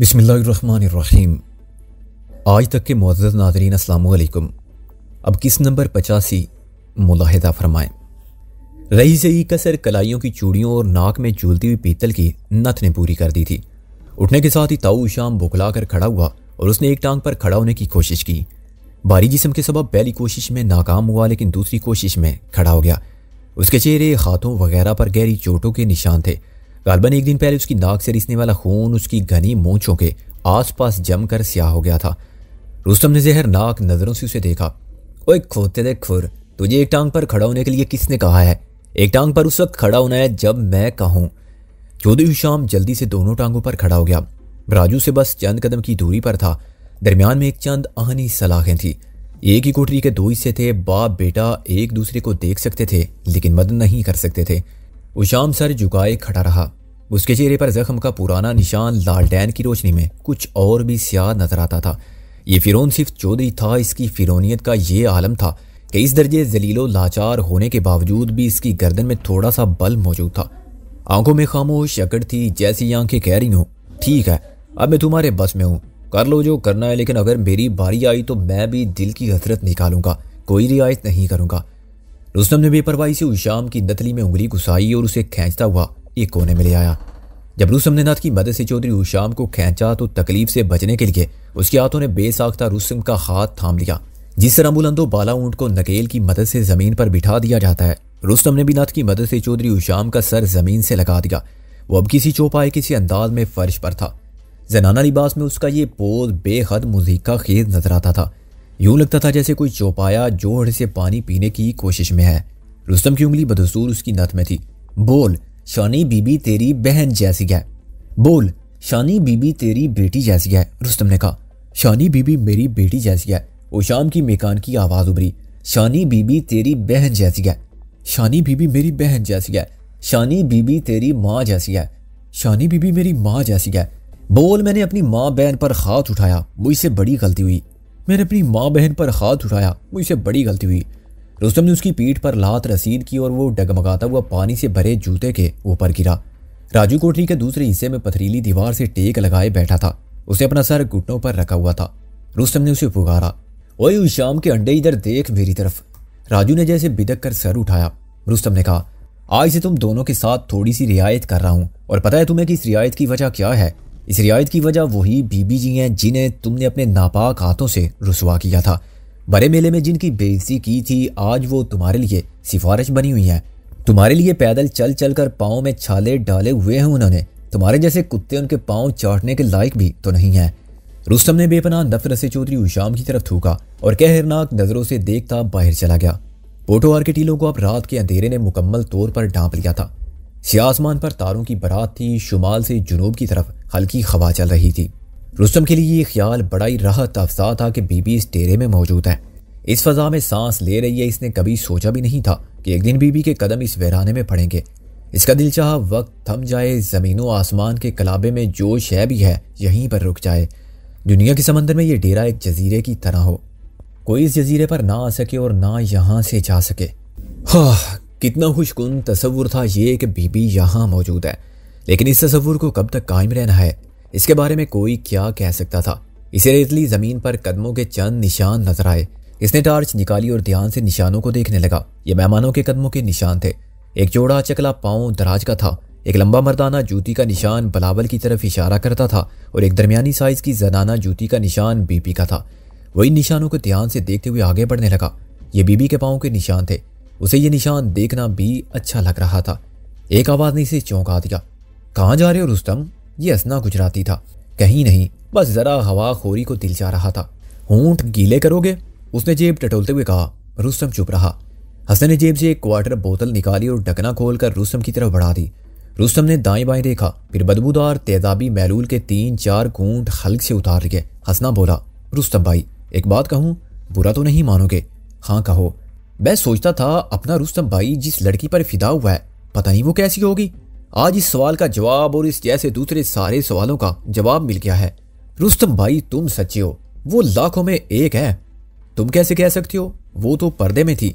बिसमीम आज तक के मोज़ नाजरीन असलकुम अब किस नंबर पचासी मुलाहदा फरमाएँ रही सही कसर कलाइयों की चूड़ियों और नाक में झूलती हुई पीतल की नथ ने पूरी कर दी थी उठने के साथ ही ताऊ शाम बुखला कर खड़ा हुआ और उसने एक टांग पर खड़ा होने की कोशिश की भारी जिसम के सबब पहली कोशिश में नाकाम हुआ लेकिन दूसरी कोशिश में खड़ा हो गया उसके चेहरे हाथों वगैरह पर गहरी चोटों के निशान थे गालबन एक दिन पहले उसकी नाक से रिसने वाला खून उसकी घनी मोचों के आसपास जमकर स्याह हो गया था रुस्तम ने जहर नाक नजरों से उसे देखा ओए खोते दे खुर तुझे एक टांग पर खड़ा होने के लिए किसने कहा है एक टांग पर उस वक्त खड़ा होना है जब मैं कहूँ चौधरी शाम जल्दी से दोनों टांगों पर खड़ा हो गया राजू से बस चंद कदम की दूरी पर था दरमियान में एक चंद आहनी सलाखें थी एक ही कोठरी के दो हिस्से थे बाप बेटा एक दूसरे को देख सकते थे लेकिन मदद नहीं कर सकते थे वो शाम सर झुकाए खड़ा रहा उसके चेहरे पर जख्म का पुराना निशान डैन की रोशनी में कुछ और भी स्याह नजर आता था ये फिरौन सिर्फ चौधरी था इसकी फिरौनीत का ये आलम था कि इस दर्जे जलीलो लाचार होने के बावजूद भी इसकी गर्दन में थोड़ा सा बल मौजूद था आंखों में खामोश अकड़ थी जैसी आंखें कह रही हूँ ठीक है अब मैं तुम्हारे बस में हूँ कर लो जो करना है लेकिन अगर मेरी बारी आई तो मैं भी दिल की हसरत निकालूंगा कोई रियायत नहीं करूंगा रुस्तम ने बेपरवाही से उशाम की दतली में उंगली घुसाई और उसे खींचता हुआ एक कोने में ले आया जब रुस्तम ने नाथ की मदद से चौधरी उशाम को खींचा तो तकलीफ से बचने के लिए उसके हाथों ने बेसाख्ता रुस्तम का हाथ थाम लिया जिस तरह बुलंदो बाला ऊंट को नकेल की मदद से जमीन पर बिठा दिया जाता है रुस्तम ने भी नाथ की मदद से चौधरी उशाम का सर जमीन से लगा दिया वो अब किसी चौपाए किसी अंदाज में फर्श पर था जनाना लिबास में उसका ये पोज बेहद मुजीका खेज नजर आता था यूं लगता था जैसे कोई चौपाया जोड़ से पानी पीने की कोशिश में है रुस्तम की उंगली बदसूर उसकी नत में थी बोल शानी बीबी तेरी बहन जैसी है बोल शानी बीबी तेरी बेटी जैसी है रुस्तम ने कहा शानी बीबी मेरी बेटी जैसी है ओ शाम की मेकान की आवाज़ उभरी शानी बीबी तेरी बहन जैसी है शानी बीबी मेरी बहन जैसी है शानी बीबी तेरी माँ जैसी है शानी बीबी मेरी माँ जैसी है बोल मैंने अपनी माँ बहन पर हाथ उठाया मुझसे बड़ी गलती हुई मैंने अपनी माँ बहन पर हाथ उठाया मुझसे बड़ी गलती हुई रुस्तम ने उसकी पीठ पर लात रसीद की और वो डगमगाता हुआ पानी से भरे जूते के ऊपर गिरा राजू कोठरी के दूसरे हिस्से में पथरीली दीवार से टेक लगाए बैठा था उसे अपना सर घुटनों पर रखा हुआ था रुस्तम ने उसे पुकारा ओए उस शाम के अंडे इधर देख मेरी तरफ राजू ने जैसे बिदक कर सर उठाया रुस्तम ने कहा आज से तुम दोनों के साथ थोड़ी सी रियायत कर रहा हूँ और पता है तुम्हें कि इस रियायत की वजह क्या है इस रियायत की वजह वही बीबी जी हैं जिन्हें तुमने अपने नापाक हाथों से रसुआ किया था बड़े मेले में जिनकी बेइज्जती की थी आज वो तुम्हारे लिए सिफारिश बनी हुई हैं तुम्हारे लिए पैदल चल चल कर पाँव में छाले डाले हुए हैं उन्होंने तुम्हारे जैसे कुत्ते उनके पाँव चाटने के लायक भी तो नहीं हैं रुस्तम ने बेपनाह नफरत से चौधरी उशाम की तरफ थूका और कहरनाक नज़रों से देखता बाहर चला गया पोटोवार के टीलों को अब रात के अंधेरे ने मुकम्मल तौर पर ढांप लिया था सियासमान पर तारों की बारात थी शुमाल से जुनूब की तरफ हल्की हवा चल रही थी रुस्तम के लिए ये ख्याल बड़ा ही राहत अफसा था कि बीबी इस डेरे में मौजूद है इस फजा में सांस ले रही है इसने कभी सोचा भी नहीं था कि एक दिन बीबी के कदम इस वहराने में पड़ेंगे इसका दिल चाह वक्त थम जाए ज़मीनों आसमान के कलाबे में जो शह भी है यहीं पर रुक जाए दुनिया के समंदर में ये डेरा एक जजीरे की तरह हो कोई इस जजीरे पर ना आ सके और ना यहाँ से जा सके हाँ कितना खुशकुन तस्वुर था ये कि बीबी यहाँ मौजूद है लेकिन इस तस्वुर को कब तक कायम रहना है इसके बारे में कोई क्या कह सकता था इसे रेतली ज़मीन पर कदमों के चंद निशान नजर आए इसने टार्च निकाली और ध्यान से निशानों को देखने लगा ये मेहमानों के कदमों के निशान थे एक जोड़ा चकला पाओ दराज का था एक लंबा मर्दाना जूती का निशान बलावल की तरफ इशारा करता था और एक दरमियानी साइज की जनाना जूती का निशान बीबी का था वही निशानों को ध्यान से देखते हुए आगे बढ़ने लगा ये बीबी के पाओं के निशान थे उसे ये निशान देखना भी अच्छा लग रहा था एक आवाज ने इसे चौंका दिया कहाँ जा रहे हो रुस्तम ये असना गुजराती था कहीं नहीं बस जरा हवा खोरी को दिल जा रहा था ऊंट गीले करोगे उसने जेब टटोलते हुए कहा रुस्तम चुप रहा हसन ने जेब से एक क्वार्टर बोतल निकाली और ढकना खोलकर रुस्तम की तरफ बढ़ा दी रुस्तम ने दाएं बाएं देखा फिर बदबूदार तेजाबी महलूल के तीन चार घूंट हल्क से उतार लिए हंसना बोला रुस्तम भाई एक बात कहूँ बुरा तो नहीं मानोगे हाँ कहो मैं सोचता था अपना रुस्तम भाई जिस लड़की पर फिदा हुआ है पता नहीं वो कैसी होगी आज इस सवाल का जवाब और इस जैसे दूसरे सारे सवालों का जवाब मिल गया है रुस्तम भाई तुम सच्चे हो वो लाखों में एक है तुम कैसे कह सकते हो वो तो पर्दे में थी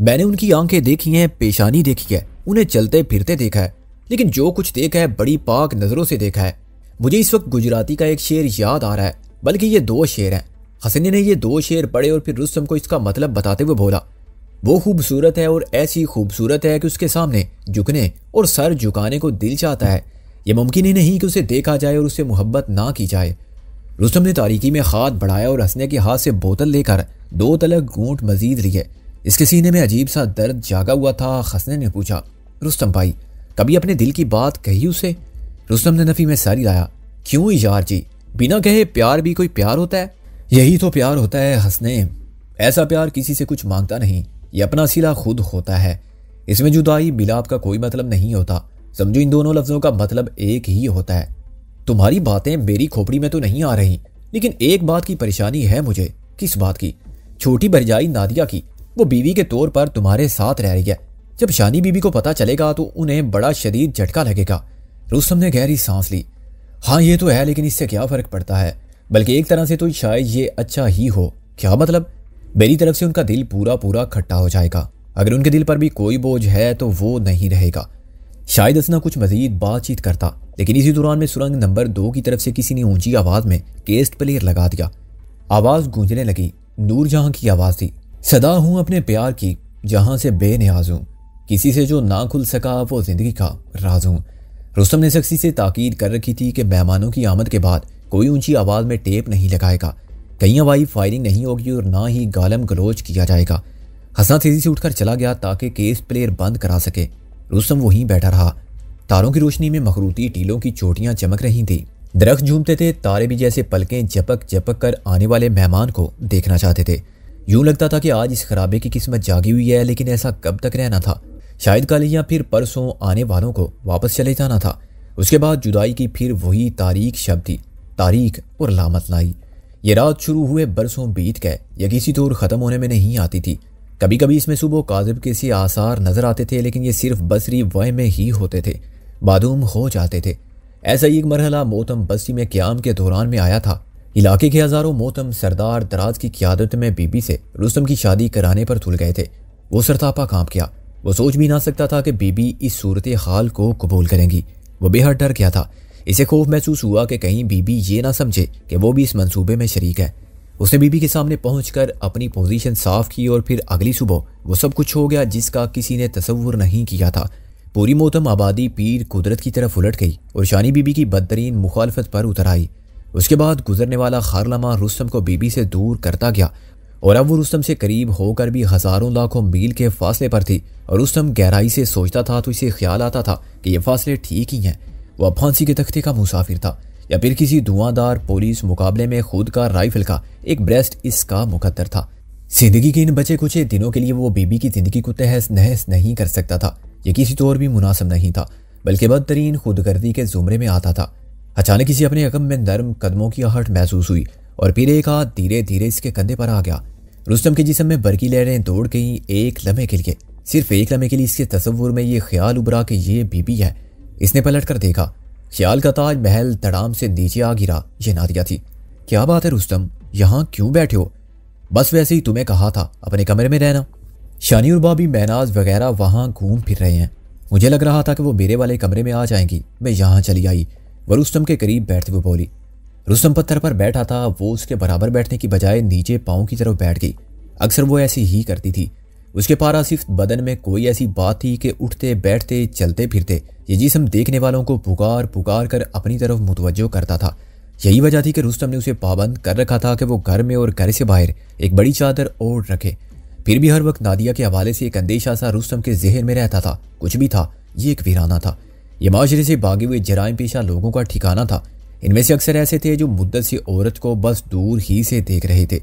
मैंने उनकी आंखें देखी हैं पेशानी देखी है उन्हें चलते फिरते देखा है लेकिन जो कुछ देखा है बड़ी पाक नज़रों से देखा है मुझे इस वक्त गुजराती का एक शेर याद आ रहा है बल्कि ये दो शेर हैं हसनी ने ये दो शेर पढ़े और फिर रुस्तम को इसका मतलब बताते हुए बोला वो खूबसूरत है और ऐसी खूबसूरत है कि उसके सामने झुकने और सर झुकाने को दिल चाहता है यह मुमकिन ही नहीं कि उसे देखा जाए और उससे मोहब्बत ना की जाए रुस्तम ने तारीकी में हाथ बढ़ाया और हंसने के हाथ से बोतल लेकर दो तलक घूट मजीद लिए इसके सीने में अजीब सा दर्द जागा हुआ था हंसने ने पूछा रुस्तम भाई कभी अपने दिल की बात कही उसे रुस्तम ने नफ़ी में सर लाया क्यों यार जी बिना कहे प्यार भी कोई प्यार होता है यही तो प्यार होता है हंसने ऐसा प्यार किसी से कुछ मांगता नहीं ये अपना सिला खुद होता है इसमें जुदाई मिलाप का कोई मतलब नहीं होता समझो इन दोनों लफ्जों का मतलब एक ही होता है तुम्हारी बातें मेरी खोपड़ी में तो नहीं आ रही लेकिन एक बात की परेशानी है मुझे किस बात की छोटी भरजाई नादिया की वो बीवी के तौर पर तुम्हारे साथ रह रही है जब शानी बीबी को पता चलेगा तो उन्हें बड़ा शदीद झटका लगेगा रुस्तम ने गहरी सांस ली हाँ ये तो है लेकिन इससे क्या फर्क पड़ता है बल्कि एक तरह से तो शायद ये अच्छा ही हो क्या मतलब मेरी तरफ से उनका दिल पूरा पूरा खट्टा हो जाएगा अगर उनके दिल पर भी कोई बोझ है तो वो नहीं रहेगा शायद असना कुछ मजीद बातचीत करता लेकिन इसी दौरान में सुरंग नंबर दो की तरफ से किसी ने ऊंची आवाज में केस्ट प्लेयर लगा दिया आवाज गूंजने लगी जहां की आवाज थी सदा हूं अपने प्यार की जहां से बेनियाज हूं किसी से जो ना खुल सका वो जिंदगी का राज हूं रुस्तम ने सख्ती से ताकीद कर रखी थी कि मेहमानों की आमद के बाद कोई ऊंची आवाज में टेप नहीं लगाएगा कहीं हवाई फायरिंग नहीं होगी और ना ही गालम गलोच किया जाएगा हसना तेजी से उठकर चला गया ताकि केस प्लेयर बंद करा सके रुस्तम वहीं बैठा रहा तारों की रोशनी में मखरूती टीलों की चोटियां चमक रही थी दरख्त झूमते थे तारे भी जैसे पलकें झपक झपक कर आने वाले मेहमान को देखना चाहते थे यूं लगता था कि आज इस खराबे की किस्मत जागी हुई है लेकिन ऐसा कब तक रहना था शायद कल या फिर परसों आने वालों को वापस चले जाना था उसके बाद जुदाई की फिर वही तारीख शब्द थी तारीख और लामत लाई ये रात शुरू हुए बरसों बीत गए यह किसी तौर ख़त्म होने में नहीं आती थी कभी कभी इसमें सुबह काजिब के सी आसार नज़र आते थे लेकिन ये सिर्फ बसरी वय में ही होते थे मादूम हो जाते थे ऐसा ही एक मरहला मोतम बस्ती में क्याम के दौरान में आया था इलाके के हज़ारों मोतम सरदार दराज की क्यादत में बीबी से रुस्तम की शादी कराने पर तुल गए थे वो सरतापा कांप गया वो सोच भी ना सकता था कि बीबी इस सूरत हाल को कबूल करेंगी वो बेहद डर गया था इसे खौफ महसूस हुआ कि कहीं बीबी ये ना समझे कि वो भी इस मंसूबे में शरीक है उसने बीबी के सामने पहुँच अपनी पोजीशन साफ की और फिर अगली सुबह वो सब कुछ हो गया जिसका किसी ने तस्वुर नहीं किया था पूरी मोतम आबादी पीर कुदरत की तरफ उलट गई और शानी बीबी की बदतरीन मुखालफत पर उतर आई उसके बाद गुजरने वाला खारलमा रुस्तम को बीबी से दूर करता गया और अब वो रुस्तम से करीब होकर भी हज़ारों लाखों मील के फासले पर थी और रुस्तम गहराई से सोचता था तो इसे ख्याल आता था कि ये फासले ठीक ही हैं वह फांसी के तख्ते का मुसाफिर था या फिर किसी धुआंधार पुलिस मुकाबले में खुद का राइफल का एक ब्रेस्ट इसका मुकदर था जिंदगी के इन बचे कुछ दिनों के लिए वो बीबी की जिंदगी को तहस नहस नहीं कर सकता था ये किसी तौर तो भी मुनासिब नहीं था बल्कि बदतरीन खुदगर्दी के जुमरे में आता था अचानक किसी अपने अकम में नरम कदमों की आहट महसूस हुई और फिर एक हाथ धीरे धीरे इसके कंधे पर आ गया रुस्तम के जिसम में बरकी लहरें दौड़ गई एक लम्हे के लिए सिर्फ एक लम्हे के लिए इसके तस्वुर में ये ख्याल उभरा कि ये बीबी है इसने पलट कर देखा ख्याल का ताज महल तड़ाम से नीचे आ गिरा यह नादिया थी क्या बात है रुस्तम यहाँ क्यों बैठे हो बस वैसे ही तुम्हें कहा था अपने कमरे में रहना शानी और बाबी महनाज वगैरह वहाँ घूम फिर रहे हैं मुझे लग रहा था कि वो मेरे वाले कमरे में आ जाएंगी मैं यहाँ चली आई वह रुस्तम के करीब बैठते हुए बोली रुस्तम पत्थर पर बैठा था वो उसके बराबर बैठने की बजाय नीचे पाँव की तरफ बैठ गई अक्सर वो ऐसी ही करती थी उसके पारा सिर्फ बदन में कोई ऐसी बात थी कि उठते बैठते चलते फिरते ये जिसम देखने वालों को पुकार पुकार कर अपनी तरफ मुतवजो करता था यही वजह थी कि रुस्तम ने उसे पाबंद कर रखा था कि वो घर में और घर से बाहर एक बड़ी चादर ओढ़ रखे फिर भी हर वक्त नादिया के हवाले से एक अंदेशा सा रुस्तम के जहन में रहता था कुछ भी था ये एक वीराना था ये माशरे से भागे हुए जराइम पेशा लोगों का ठिकाना था इनमें से अक्सर ऐसे थे जो मुद्दत से औरत को बस दूर ही से देख रहे थे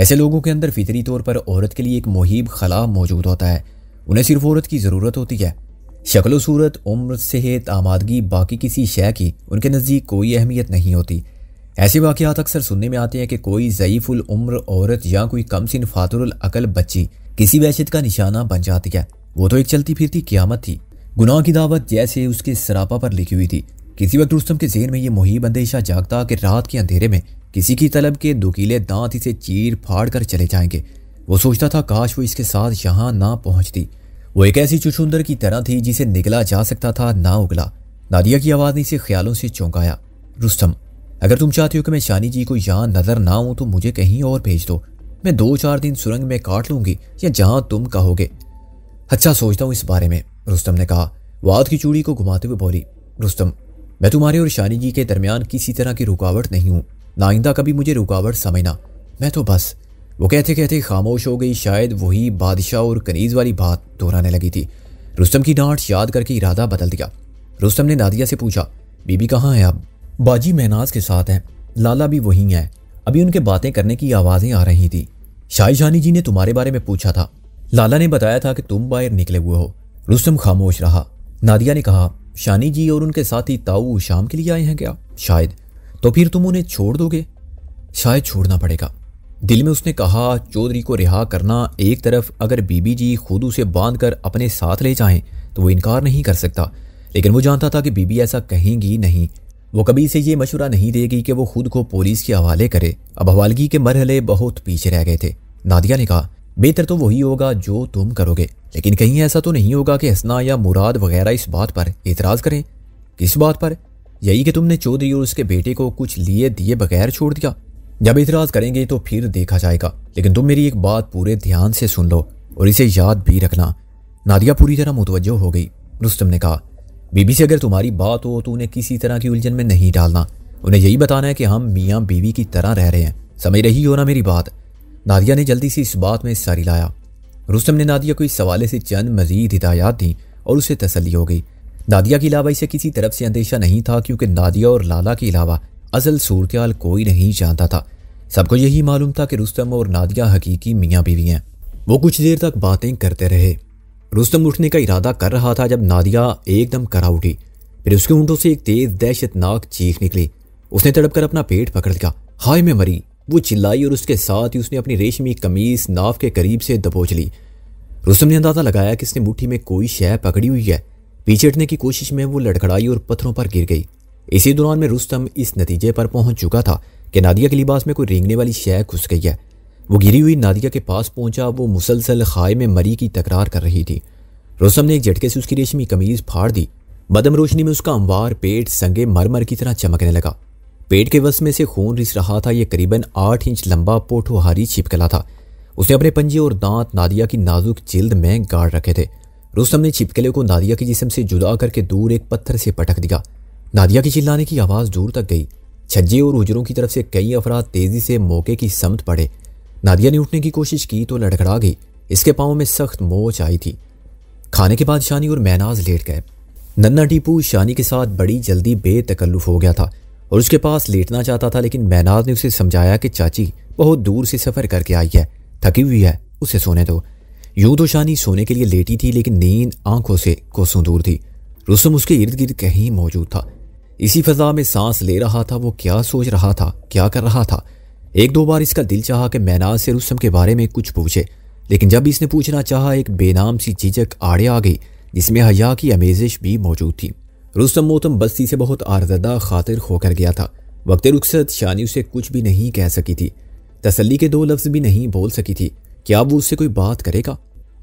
ऐसे लोगों के अंदर फितरी तौर पर औरत के लिए एक मुहिब खला मौजूद होता है उन्हें सिर्फ औरत की ज़रूरत होती है शक्ल सूरत उम्र सेहत आमादगी बाकी किसी शय की उनके नज़दीक कोई अहमियत नहीं होती ऐसे वाक़ात अक्सर सुनने में आते हैं कि कोई ज़यीफ़ुल उम्र औरत या कोई कम सिन फातरकल बच्ची किसी वैशत का निशाना बन जाती है वो तो एक चलती फिरती क्यामत थी गुनाह की दावत जैसे उसके सरापा पर लिखी हुई थी किसी वक्त रुस्तम के जेन में यह मुहिब अंदेशा जागता कि रात के अंधेरे में किसी की तलब के दुकीले दांत इसे चीर फाड़ कर चले जाएंगे वो सोचता था काश वो इसके साथ यहाँ ना पहुँचती वो एक ऐसी चुचुंदर की तरह थी जिसे निकला जा सकता था ना उगला नादिया की आवाज़ ने इसे ख्यालों से चौंकाया रुस्तम अगर तुम चाहती हो कि मैं शानी जी को यहाँ नज़र ना हूँ तो मुझे कहीं और भेज दो मैं दो चार दिन सुरंग में काट लूंगी या जहाँ तुम कहोगे अच्छा सोचता हूँ इस बारे में रुस्तम ने कहा वाद की चूड़ी को घुमाते हुए बोली रुस्तम मैं तुम्हारे और शानी जी के दरमियान किसी तरह की रुकावट नहीं हूँ नाइंदा कभी मुझे रुकावट समझना मैं तो बस वो कहते कहते खामोश हो गई शायद वही बादशाह और कनीज वाली बात दोहराने लगी थी रुस्तम की डांट याद करके इरादा बदल दिया रुस्तम ने नादिया से पूछा बीबी कहाँ है अब बाजी महनाज के साथ हैं लाला भी वहीं है अभी उनके बातें करने की आवाज़ें आ रही थी शाही जानी जी ने तुम्हारे बारे में पूछा था लाला ने बताया था कि तुम बाहर निकले हुए हो रुस्तम खामोश रहा नादिया ने कहा शानी जी और उनके साथी ताऊ शाम के लिए आए हैं क्या शायद तो फिर तुम उन्हें छोड़ दोगे शायद छोड़ना पड़ेगा दिल में उसने कहा चौधरी को रिहा करना एक तरफ अगर बीबी जी खुद उसे बांध कर अपने साथ ले जाएं तो वो इनकार नहीं कर सकता लेकिन वो जानता था कि बीबी ऐसा कहेंगी नहीं वो कभी से ये मशुरा नहीं देगी कि वो खुद को पुलिस के हवाले करे अब हवालगी के मरहले बहुत पीछे रह गए थे नादिया ने कहा बेहतर तो वही होगा जो तुम करोगे लेकिन कहीं ऐसा तो नहीं होगा कि हसना या मुराद वगैरह इस बात पर एतराज़ करें किस बात पर यही कि तुमने चौधरी और उसके बेटे को कुछ लिए दिए बगैर छोड़ दिया जब इतराज करेंगे तो फिर देखा जाएगा लेकिन तुम मेरी एक बात पूरे ध्यान से सुन लो और इसे याद भी रखना नादिया पूरी तरह मुतवजह हो गई रुस्तम ने कहा बीबी से अगर तुम्हारी बात हो तो उन्हें किसी तरह की उलझन में नहीं डालना उन्हें यही बताना है कि हम मियाँ बीवी की तरह रह रहे हैं समझ रही हो ना मेरी बात नादिया ने जल्दी से इस बात में सारी लाया रुस्तम ने नादिया को इस सवाले से चंद मजीद हिदायत दी और उसे तसली हो गई नादिया के अलावा इसे किसी तरफ से अंदेशा नहीं था क्योंकि नादिया और लाला के अलावा असल सूरत कोई नहीं जानता था सबको यही मालूम था कि रुस्तम और नादिया हकीकी मियाँ बीवी हैं वो कुछ देर तक बातें करते रहे रुस्तम उठने का इरादा कर रहा था जब नादिया एकदम करा उठी फिर उसके ऊँटों से एक तेज़ दहशतनाक चीख निकली उसने तड़प कर अपना पेट पकड़ लिया हाय में मरी वो चिल्लाई और उसके साथ ही उसने अपनी रेशमी कमीज नाव के करीब से दबोच ली रुस्तम ने अंदाज़ा लगाया कि इसने मुट्ठी में कोई शय पकड़ी हुई है पीछे हटने की कोशिश में वो लड़खड़ाई और पत्थरों पर गिर गई इसी दौरान में रुस्तम इस नतीजे पर पहुंच चुका था कि नादिया के लिबास में कोई रेंगने वाली शय घुस गई है वो गिरी हुई नादिया के पास पहुंचा वो मुसलसल खाए में मरी की तकरार कर रही थी रुस्तम ने एक झटके से उसकी रेशमी कमीज फाड़ दी बदम रोशनी में उसका अंवार पेट संगे मरमर की तरह चमकने लगा पेट के वस में से खून रिस रहा था यह करीबन आठ इंच लंबा पोठोहारी छिपकला था उसने अपने पंजे और दांत नादिया की नाजुक जिल्द में गाड़ रखे थे रोस्तम ने छिपकले को नादिया के जिसम से जुदा करके दूर एक पत्थर से पटक दिया नादिया की चिल्लाने की आवाज़ दूर तक गई छज्जे और उजरों की तरफ से कई अफराद तेज़ी से मौके की समत पड़े नादिया ने उठने की कोशिश की तो लड़खड़ा गई इसके पाँव में सख्त मोच आई थी खाने के बाद शानी और मैनाज लेट गए नन्ना टीपू शानी के साथ बड़ी जल्दी बेतकल्लुफ हो गया था और उसके पास लेटना चाहता था लेकिन मैनाज ने उसे समझाया कि चाची बहुत दूर से सफ़र करके आई है थकी हुई है उसे सोने दो यूं तो शानी सोने के लिए लेटी थी लेकिन नींद आंखों से कोसों दूर थी रुसम उसके इर्द गिर्द कहीं मौजूद था इसी फजा में सांस ले रहा था वो क्या सोच रहा था क्या कर रहा था एक दो बार इसका दिल चाहा कि मैनाज से रुसम के बारे में कुछ पूछे लेकिन जब इसने पूछना चाहा एक बेनाम सी झिझक आड़े आ गई जिसमें हया की अमेजिश भी मौजूद थी रुस्तम मोतम बस्ती से बहुत आरजदा खातिर होकर गया था वक्त रुखसत शानी उसे कुछ भी नहीं कह सकी थी तसली के दो लफ्ज़ भी नहीं बोल सकी थी क्या वो उससे कोई बात करेगा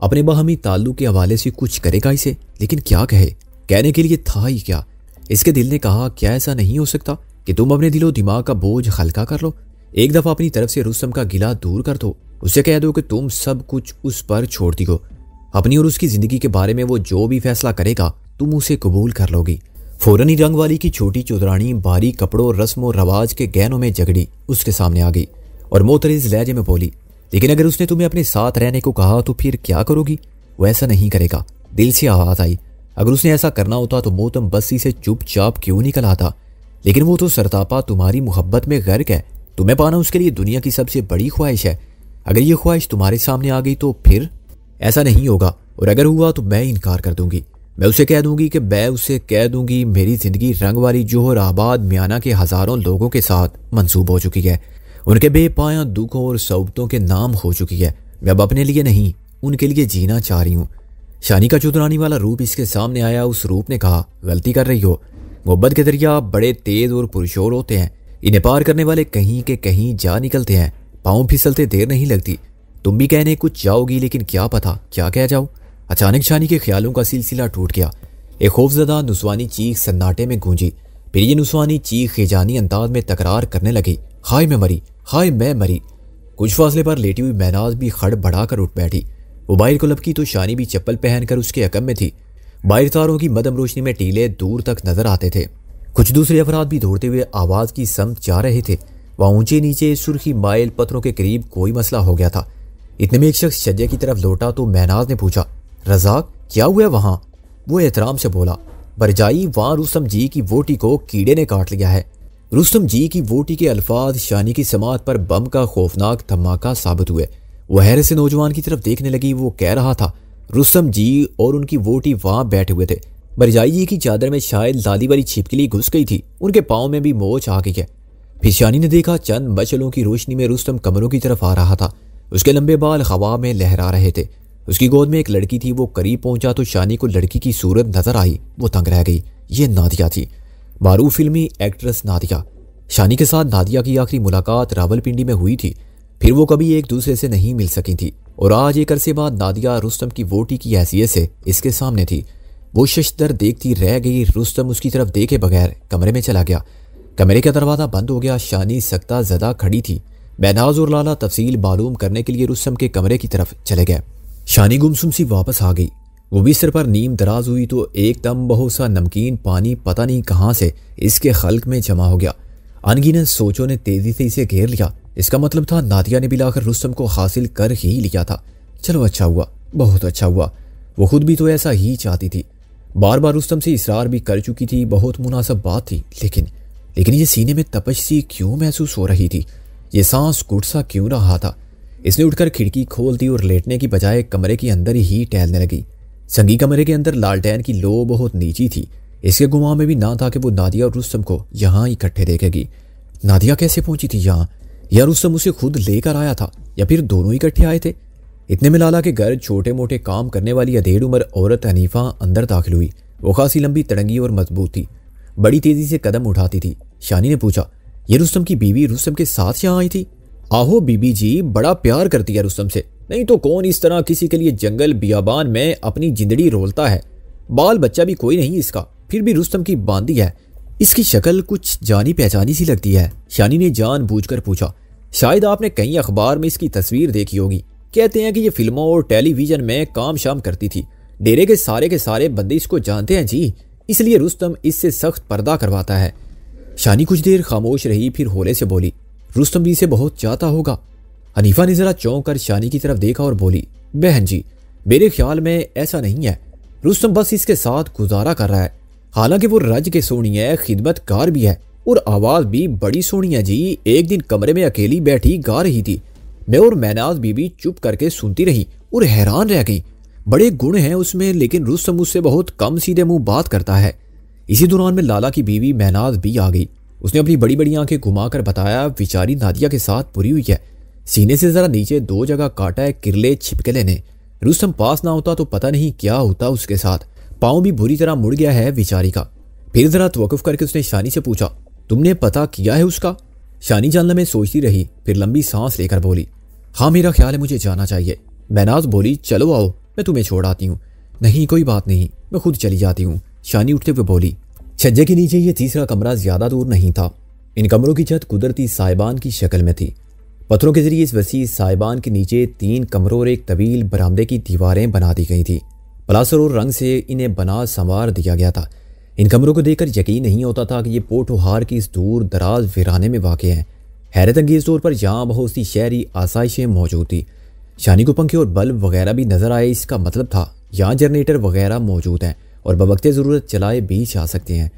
अपने बाहमी ताल्लुक के हवाले से कुछ करेगा इसे लेकिन क्या कहे कहने के लिए था ही क्या इसके दिल ने कहा क्या ऐसा नहीं हो सकता कि तुम अपने दिलो दिमाग का बोझ हल्का कर लो एक दफ़ा अपनी तरफ से रुस्तम का गिला दूर कर दो उसे कह दो कि तुम सब कुछ उस पर दी हो अपनी और उसकी ज़िंदगी के बारे में वो जो भी फैसला करेगा तुम उसे कबूल कर लोगी फौरन ही रंग वाली की छोटी चौधरानी बारी कपड़ों रस्म और रवाज के गहनों में झगड़ी उसके सामने आ गई और मोहतरीज लहजे में बोली लेकिन अगर उसने तुम्हें अपने साथ रहने को कहा तो फिर क्या करोगी वो ऐसा नहीं करेगा दिल से आवाज़ आई अगर उसने ऐसा करना होता तो मोहतम बस्सी से चुपचाप क्यों निकल आता लेकिन वो तो सरतापा तुम्हारी मोहब्बत में गर्क है तुम्हें पाना उसके लिए दुनिया की सबसे बड़ी ख्वाहिश है अगर ये ख्वाहिश तुम्हारे सामने आ गई तो फिर ऐसा नहीं होगा और अगर हुआ तो मैं इनकार कर दूंगी मैं उसे कह दूंगी कि मैं उसे कह दूंगी मेरी जिंदगी रंग वाली जोहर आबाद म्याना के हजारों लोगों के साथ मंसूब हो चुकी है उनके बेपाया दुखों और सबूतों के नाम हो चुकी है मैं अब अपने लिए नहीं उनके लिए जीना चाह रही हूँ शानी का चुतरानी वाला रूप इसके सामने आया उस रूप ने कहा गलती कर रही हो मोहब्बत के दरिया बड़े तेज और पुरशोर होते हैं इन्हें पार करने वाले कहीं के कहीं जा निकलते हैं पाँव फिसलते देर नहीं लगती तुम भी कहने कुछ जाओगी लेकिन क्या पता क्या कह जाओ अचानक शानी के ख्यालों का सिलसिला टूट गया एक खौफजदा नुस्वानी चीख सन्नाटे में गूंजी फिर ये नुस्वानी चीख खेजानी अंदाज में तकरार करने लगी हाय मैं मरी हाय मैं मरी कुछ फासले पर लेटी हुई महनाज भी खड़ कर उठ बैठी वो बाहर को लपकी तो शानी भी चप्पल पहनकर उसके अकम में थी बाहर तारों की मदम रोशनी में टीले दूर तक नजर आते थे कुछ दूसरे अफराद भी दौड़ते हुए आवाज़ की सम जा रहे थे वहाँ ऊंचे नीचे सुर्खी माइल पत्थरों के करीब कोई मसला हो गया था इतने में एक शख्स शज्जे की तरफ लौटा तो महनाज ने पूछा रजाक क्या हुआ वहाँ वो एहतराम से बोला बरजाई वहाँ रूसम जी की वोटी को कीड़े ने काट लिया है रुस्तम जी की वोटी के अल्फाज शानी की समात पर बम का खौफनाक धमाका साबित हुए वह हैरत से नौजवान की तरफ देखने लगी वो कह रहा था रुस्तम जी और उनकी वोटी वहां बैठे हुए थे बरजाई जी की चादर में शायद लादी वाली छिपकली घुस गई थी उनके पाँव में भी मोच आ गई है फिर शानी ने देखा चंद मचलों की रोशनी में रुस्तम कमरों की तरफ आ रहा था उसके लंबे बाल हवा में लहरा रहे थे उसकी गोद में एक लड़की थी वो करीब पहुंचा तो शानी को लड़की की सूरत नजर आई वो तंग रह गई ये नादिया थी मारूफ फिल्मी एक्ट्रेस नादिया शानी के साथ नादिया की आखिरी मुलाकात रावलपिंडी में हुई थी फिर वो कभी एक दूसरे से नहीं मिल सकी थी और आज एक अरसे बाद नादिया रुस्तम की वोटी की हैसियत से इसके सामने थी वो शशदर देखती रह गई रुस्तम उसकी तरफ देखे बगैर कमरे में चला गया कमरे का दरवाज़ा बंद हो गया शानी सख्ता ज़दा खड़ी थी बैनाज और लाला तफसील मालूम करने के लिए रुस्तम के कमरे की तरफ चले गए शानी गुमसुम सी वापस आ गई वो बिस्तर पर नीम दराज हुई तो एकदम बहुत सा नमकीन पानी पता नहीं कहाँ से इसके खल्क में जमा हो गया अनगिनत सोचों ने तेजी से इसे घेर लिया इसका मतलब था नादिया ने भी लाकर रुस्तम को हासिल कर ही लिया था चलो अच्छा हुआ बहुत अच्छा हुआ वो खुद भी तो ऐसा ही चाहती थी बार बार रुस्तम से इसरार भी कर चुकी थी बहुत मुनासब बात थी लेकिन लेकिन ये सीने में तपश सी क्यों महसूस हो रही थी ये सांस कुटसा क्यों रहा था इसने उठकर खिड़की खोल दी और लेटने की बजाय कमरे के अंदर ही टहलने लगी संगी कमरे के अंदर लालटेन की लो बहुत नीची थी इसके गुमा में भी ना था कि वो नादिया और रुस्तम को यहाँ इकट्ठे देखेगी नादिया कैसे पहुंची थी यहाँ या रुस्तम उसे खुद लेकर आया था या फिर दोनों इकट्ठे आए थे इतने में लाला के घर छोटे मोटे काम करने वाली अधेड़ उम्र औरत हनीफा अंदर दाखिल हुई वो खासी लंबी तड़ंगी और मजबूत थी बड़ी तेजी से कदम उठाती थी शानी ने पूछा ये रुस्तम की बीवी रुस्तम के साथ यहाँ आई थी आहो बीबी जी बड़ा प्यार करती है रुस्तम से नहीं तो कौन इस तरह किसी के लिए जंगल बियाबान में अपनी जिंदड़ी रोलता है बाल बच्चा भी कोई नहीं इसका फिर भी रुस्तम की बांदी है इसकी शक्ल कुछ जानी पहचानी सी लगती है शानी ने जान कर पूछा शायद आपने कई अखबार में इसकी तस्वीर देखी होगी कहते हैं कि ये फिल्मों और टेलीविजन में काम शाम करती थी डेरे के सारे के सारे बंदे इसको जानते हैं जी इसलिए रुस्तम इससे सख्त पर्दा करवाता है शानी कुछ देर खामोश रही फिर होले से बोली रुस्तम भी इसे बहुत चाहता होगा हनीफा ने जरा चौंक कर शानी की तरफ देखा और बोली बहन जी मेरे ख्याल में ऐसा नहीं है रुस्तम बस इसके साथ गुजारा कर रहा है हालांकि वो रज के सोनी है खिदमतकार भी है और आवाज़ भी बड़ी सोनी है जी एक दिन कमरे में अकेली बैठी गा रही थी मैं और मैनाज बीबी चुप करके सुनती रही और हैरान रह गई बड़े गुण हैं उसमें लेकिन रुस्तम उससे बहुत कम सीधे मुंह बात करता है इसी दौरान में लाला की बीवी मैनाज भी आ गई उसने अपनी बड़ी बड़ी आंखें घुमाकर बताया बेचारी नादिया के साथ बुरी हुई है सीने से जरा नीचे दो जगह काटा है किरले छिपकले ने रुस्तम पास ना होता तो पता नहीं क्या होता उसके साथ पाँव भी बुरी तरह मुड़ गया है बिचारी का फिर जरा तवकुफ करके उसने शानी से पूछा तुमने पता किया है उसका शानी जानना में सोचती रही फिर लंबी सांस लेकर बोली हाँ मेरा ख्याल है मुझे जाना चाहिए महनाज बोली चलो आओ मैं तुम्हें छोड़ आती हूँ नहीं कोई बात नहीं मैं खुद चली जाती हूँ शानी उठते हुए बोली छज्जे के नीचे ये तीसरा कमरा ज्यादा दूर नहीं था इन कमरों की छत कुदरती साहिबान की शक्ल में थी पत्थरों के जरिए इस वसी साहिबान के नीचे तीन कमरों और एक तवील बरामदे की दीवारें बना दी गई थी प्लासर और रंग से इन्हें बना संवार दिया गया था इन कमरों को देखकर यकीन नहीं होता था कि ये पोटोहार की इस दूर दराज वीराने में वाक़ हैं हैरत अंगेज तौर पर यहाँ बहुत सी शहरी आसाइशें मौजूद थी शानी को पंखे और बल्ब वगैरह भी नज़र आए इसका मतलब था यहाँ जनरेटर वगैरह मौजूद हैं और बवक्त ज़रूरत चलाए भी जा सकते हैं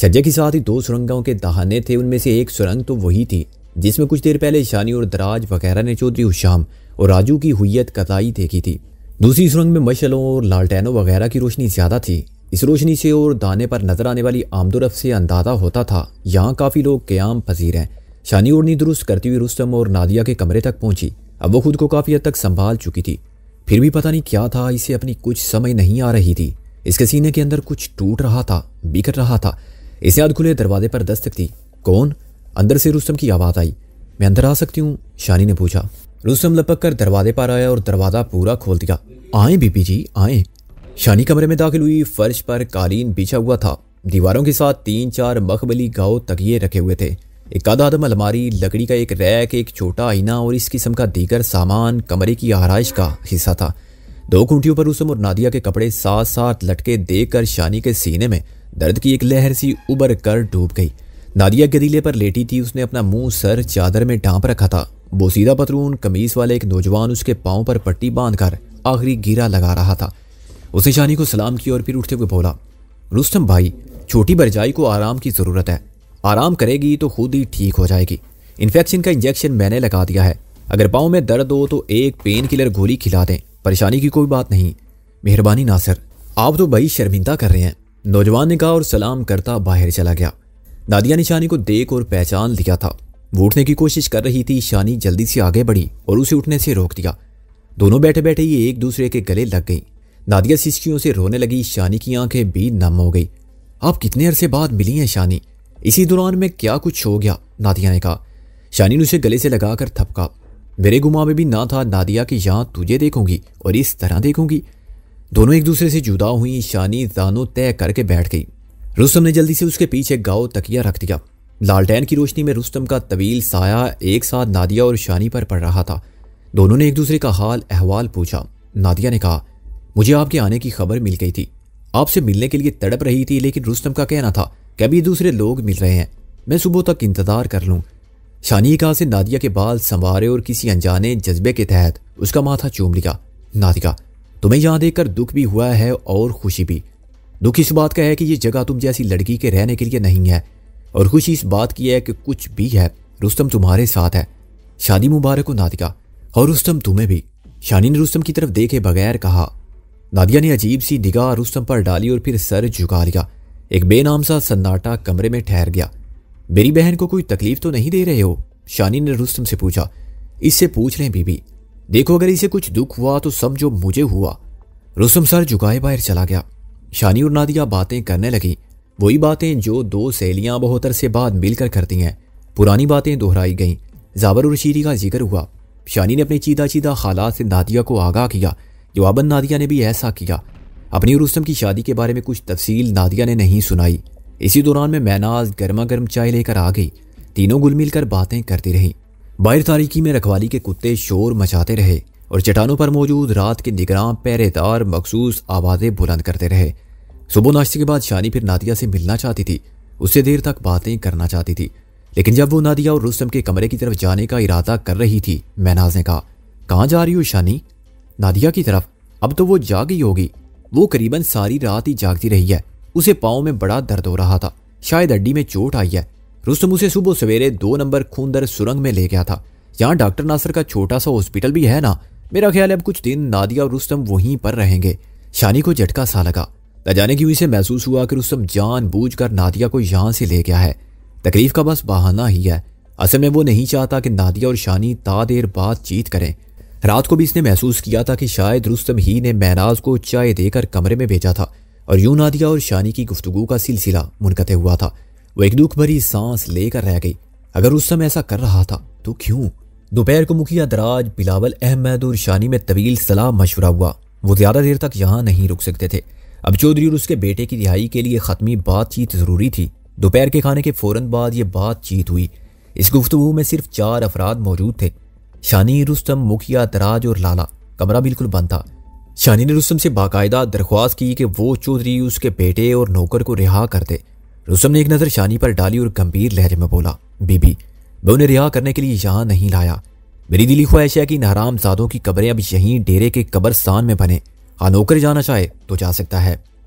छज्जे के साथ ही दो सुरंगों के दहाने थे उनमें से एक सुरंग तो वही थी जिसमें कुछ देर पहले शानी और दराज वगैरह ने चौधरी हुशाम और राजू की हुयत कताई देखी थी दूसरी सुरंग में मशलों और लालटेनों वगैरह की रोशनी ज्यादा थी इस रोशनी से और दाने पर नजर आने वाली आमदोरफ से अंदाजा होता था यहाँ काफी लोग क्याम पजीर हैं शानी उड़नी दुरुस्त करती हुई रुस्तम और नादिया के कमरे तक पहुंची अब वो खुद को काफी हद तक संभाल चुकी थी फिर भी पता नहीं क्या था इसे अपनी कुछ समय नहीं आ रही थी इसके सीने के अंदर कुछ टूट रहा था बिखर रहा था इसे आध खुले दरवाजे पर दस्तक थी कौन अंदर से रुस्तम की आवाज़ आई मैं अंदर आ सकती हूँ शानी ने पूछा रुस्तम लपक कर दरवाजे पर आया और दरवाज़ा पूरा खोल दिया आए बीबी जी आए शानी कमरे में दाखिल हुई फर्श पर कालीन बिछा हुआ था दीवारों के साथ तीन चार मखबली गाव तकिए रखे हुए थे एक आधा आदम अलमारी लकड़ी का एक रैक एक छोटा आईना और इस किस्म का दीगर सामान कमरे की आरइश का हिस्सा था दो कुंटियों पर उसम और नादिया के कपड़े साथ साथ लटके देख कर शानी के सीने में दर्द की एक लहर सी उबर कर डूब गई नादिया गदीले पर लेटी थी उसने अपना मुंह सर चादर में ढांप रखा था बोसीदा पतरून कमीज वाले एक नौजवान उसके पाँव पर पट्टी बांधकर आखिरी गिरा लगा रहा था उसने शानी को सलाम किया और फिर उठते हुए बोला रुस्तम भाई छोटी बरजाई को आराम की ज़रूरत है आराम करेगी तो खुद ही ठीक हो जाएगी इन्फेक्शन का इंजेक्शन मैंने लगा दिया है अगर पाँव में दर्द हो तो एक पेन किलर गोली खिला दें परेशानी की कोई बात नहीं मेहरबानी नासिर आप तो भाई शर्मिंदा कर रहे हैं नौजवान ने कहा और सलाम करता बाहर चला गया नादिया ने शानी को देख और पहचान लिया था वो उठने की कोशिश कर रही थी शानी जल्दी से आगे बढ़ी और उसे उठने से रोक दिया दोनों बैठे बैठे ये एक दूसरे के गले लग गई नादिया सिस्कियों से रोने लगी शानी की आंखें भी नम हो गई आप कितने अरसे बाद मिली हैं शानी इसी दौरान में क्या कुछ हो गया नादिया ने कहा शानी ने उसे गले से लगाकर थपका मेरे गुमा में भी ना था नादिया कि यहाँ तुझे देखूंगी और इस तरह देखूंगी दोनों एक दूसरे से जुदा हुई शानी दानों तय करके बैठ गई रुस्तम ने जल्दी से उसके पीछे गाँव तकिया रख दिया लालटेन की रोशनी में रुस्तम का तवील साया एक साथ नादिया और शानी पर पड़ रहा था दोनों ने एक दूसरे का हाल अहवाल पूछा नादिया ने कहा मुझे आपके आने की खबर मिल गई थी आपसे मिलने के लिए तड़प रही थी लेकिन रुस्तम का कहना था कि अभी दूसरे लोग मिल रहे हैं मैं सुबह तक इंतजार कर लूँ शानी कहा से नादिया के बाल संवारे और किसी अनजाने जज्बे के तहत उसका माथा चूम लिया नादिया तुम्हें यहाँ देखकर दुख भी हुआ है और खुशी भी दुख इस बात का है कि ये जगह तुम जैसी लड़की के रहने के लिए नहीं है और खुशी इस बात की है कि कुछ भी है रुस्तम तुम्हारे साथ है शादी मुबारक हो नादिका और रुस्तम तुम्हें भी शानी ने रुस्तम की तरफ देखे बगैर कहा नादिया ने अजीब सी निगाह रुस्तम पर डाली और फिर सर झुका लिया एक बेनाम सा सन्नाटा कमरे में ठहर गया मेरी बहन को कोई तकलीफ तो नहीं दे रहे हो शानी ने रुस्तम से पूछा इससे पूछ रहे बीबी देखो अगर इसे कुछ दुख हुआ तो समझो मुझे हुआ रुस्तम सर झुकाए बाहर चला गया शानी और नादिया बातें करने लगी वही बातें जो दो सहेलियां बहोतर से बाद मिलकर करती हैं पुरानी बातें दोहराई गईं जावर और शीरी का जिक्र हुआ शानी ने अपने चीदा चीदा हालात से नादिया को आगाह किया जवाबन नादिया ने भी ऐसा किया अपनी और रुस्तम की शादी के बारे में कुछ तफसील नादिया ने नहीं सुनाई इसी दौरान में मैनाज गर्मा गर्म चाय लेकर आ गई तीनों गुल मिलकर बातें करती रहीं बाहर तारीकी में रखवाली के कुत्ते शोर मचाते रहे और चट्टानों पर मौजूद रात के निगरान पहरेदार मखसूस आवाज़ें बुलंद करते रहे सुबह नाश्ते के बाद शानी फिर नादिया से मिलना चाहती थी उससे देर तक बातें करना चाहती थी लेकिन जब वो नादिया और रुस्तम के कमरे की तरफ जाने का इरादा कर रही थी महनाज ने कहा कहाँ जा रही हो शानी नादिया की तरफ अब तो वो जाग ही होगी वो करीबन सारी रात ही जागती रही है उसे पाँव में बड़ा दर्द हो रहा था शायद हड्डी में चोट आई है रुस्तम उसे सुबह सवेरे दो नंबर खूनदर सुरंग में ले गया था यहाँ डॉक्टर नासर का छोटा सा हॉस्पिटल भी है ना मेरा ख्याल है अब कुछ दिन नादिया और रुस्तम वहीं पर रहेंगे शानी को झटका सा लगा न जाने क्यों इसे महसूस हुआ कि रुस्तम कर नादिया को यहाँ से ले गया है तकलीफ का बस बहाना ही है असल में वो नहीं चाहता कि नादिया और शानी ता देर बातचीत करें रात को भी इसने महसूस किया था कि शायद रुस्तम ही ने महनाज को चाय देकर कमरे में भेजा था और यूं नादिया और शानी की गुफ्तगु का सिलसिला मुनकते हुआ था वो एक दुख भरी सांस लेकर रह गई अगर रुस्तम ऐसा कर रहा था तो क्यों दोपहर को मुखिया दराज बिलावल अहमद और शानी में तवील सलाह मशवरा हुआ वो ज़्यादा देर तक यहाँ नहीं रुक सकते थे अब चौधरी और उसके बेटे की रिहाई के लिए ख़त्मी बातचीत ज़रूरी थी दोपहर के खाने के फौरन बाद ये बातचीत हुई इस गुफ्तु में सिर्फ चार अफराद मौजूद थे शानी रुस्तम मुखिया दराज और लाला कमरा बिल्कुल बंद था शानी ने रुस्तम से बाकायदा दरख्वास्त की कि वो चौधरी उसके बेटे और नौकर को रिहा कर दे रुस्तम ने एक नज़र शानी पर डाली और गंभीर लहजे में बोला बीबी मैं उन्हें रिहा करने के लिए यहाँ नहीं लाया मेरी दिली ख्वाहिश है कि नहराम जादों की कब्रें अब यहीं डेरे के कब्रस्तान में बने हाँ नौकर जाना चाहे तो जा सकता है